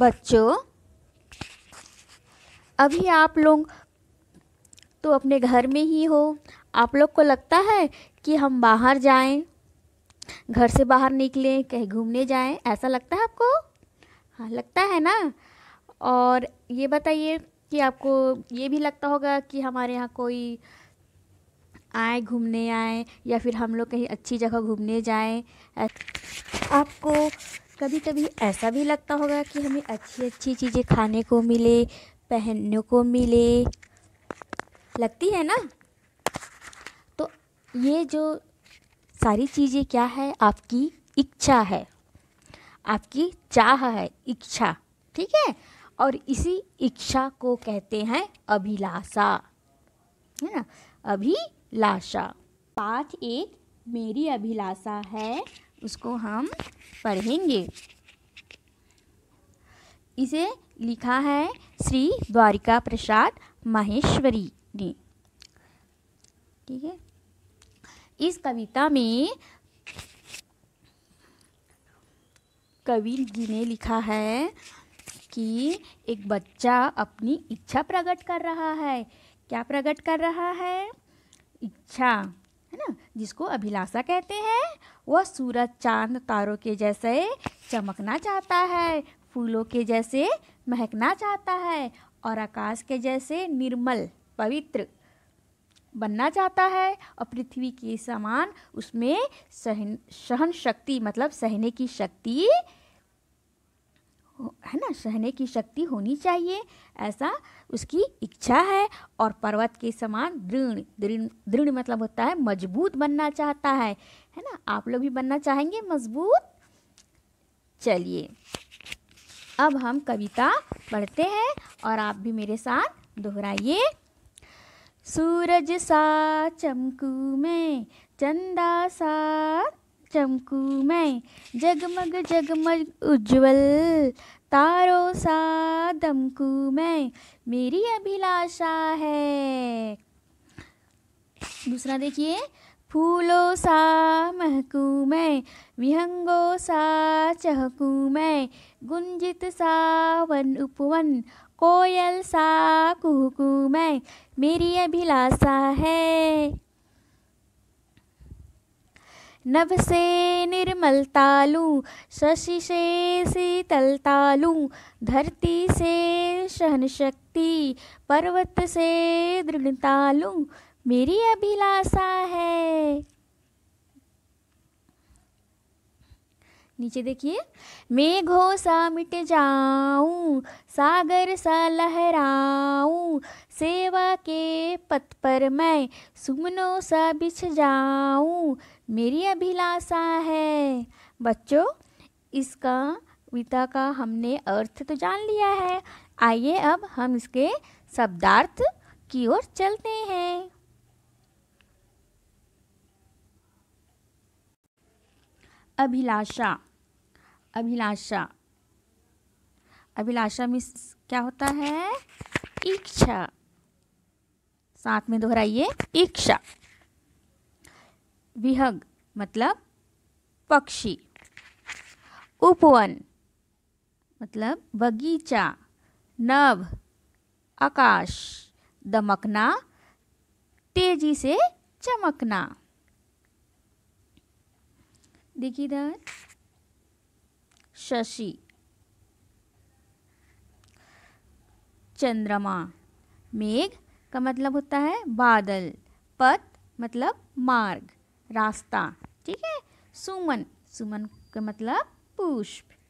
बच्चों अभी आप लोग तो अपने घर में ही हो आप लोग को लगता है कि हम बाहर जाएं घर से बाहर निकलें कहीं घूमने जाएं ऐसा लगता है आपको हाँ लगता है ना और ये बताइए कि आपको ये भी लगता होगा कि हमारे यहाँ कोई आए घूमने आए या फिर हम लोग कहीं अच्छी जगह घूमने जाएं आपको कभी कभी ऐसा भी लगता होगा कि हमें अच्छी अच्छी चीज़ें खाने को मिले पहनने को मिले लगती है ना तो ये जो सारी चीज़ें क्या है आपकी इच्छा है आपकी चाह है इच्छा ठीक है और इसी इच्छा को कहते हैं अभिलाषा है ना अभिलाषा पाठ एक मेरी अभिलाषा है उसको हम पढ़ेंगे इसे लिखा है श्री द्वारिका प्रसाद माहेश्वरी ने ठीक है इस कविता में कवि जी ने लिखा है कि एक बच्चा अपनी इच्छा प्रकट कर रहा है क्या प्रकट कर रहा है इच्छा है ना जिसको अभिलाषा कहते हैं वह सूरज चांद तारों के जैसे चमकना चाहता है फूलों के जैसे महकना चाहता है और आकाश के जैसे निर्मल पवित्र बनना चाहता है और पृथ्वी के समान उसमें सहन सहन शक्ति मतलब सहने की शक्ति है ना सहने की शक्ति होनी चाहिए ऐसा उसकी इच्छा है और पर्वत के समान दृढ़ दृढ़ मतलब होता है मजबूत बनना चाहता है है ना आप लोग भी बनना चाहेंगे मजबूत चलिए अब हम कविता पढ़ते हैं और आप भी मेरे साथ दोहराइए सूरज सा चमकू में चंदा सा चमकू मैं जगमग जगमग उज्जवल तारों सा दमकू मैं मेरी अभिलाषा है दूसरा देखिए फूलों सा महकू मैं विहंगों सा चहकू मैं गुंजित सा वन उपवन कोयल सा कुहकू मैं मेरी अभिलाषा है नभ से निर्मल तालु शशि से शीतल तालु धरती से सहन शक्ति पर्वत से दृढ़ तालु मेरी अभिलाषा है नीचे देखिए मेघों सा मिट जाऊं सागर सा लहराऊं हूँ सेवा के पथ पर मैं सुमनो सा बिछ जाऊँ मेरी अभिलाषा है बच्चों इसका विता का हमने अर्थ तो जान लिया है आइए अब हम इसके शब्दार्थ की ओर चलते हैं अभिलाषा अभिलाषा अभिलाषा मिस क्या होता है इच्छा साथ में दोहराइए इच्छा विहग मतलब पक्षी उपवन मतलब बगीचा नभ आकाश दमकना तेजी से चमकना देखिए इधर शशि चंद्रमा मेघ का मतलब होता है बादल पथ मतलब मार्ग रास्ता ठीक है सुमन सुमन का मतलब पुष्प